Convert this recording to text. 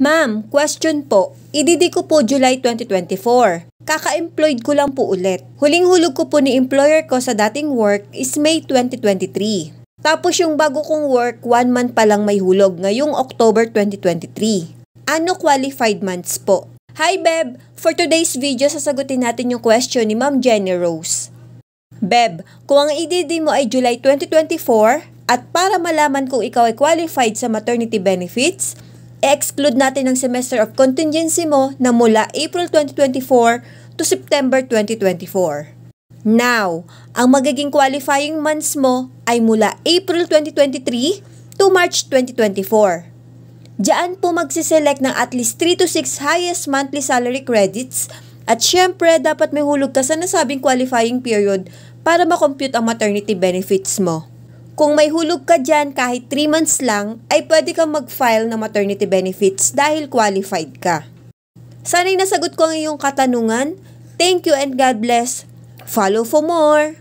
Ma'am, question po. Ididi ko po July 2024. Kaka-employed ko lang po ulit. Huling hulog ko po ni employer ko sa dating work is May 2023. Tapos yung bago kong work, one month pa lang may hulog ngayong October 2023. Ano qualified months po? Hi Beb! For today's video, sasagutin natin yung question ni Ma'am Jenny Rose. Beb, kung ang IDD mo ay July 2024, at para malaman kung ikaw ay qualified sa maternity benefits, exclude natin ang semester of contingency mo na mula April 2024 to September 2024. Now, ang magiging qualifying months mo ay mula April 2023 to March 2024. Diyan po magsiselect ng at least 3 to 6 highest monthly salary credits at syempre dapat may hulog ka sa nasabing qualifying period para makompute ang maternity benefits mo. Kung may hulog ka dyan kahit 3 months lang, ay pwede kang mag-file ng maternity benefits dahil qualified ka. Sana'y nasagot ko ang iyong katanungan. Thank you and God bless. Follow for more!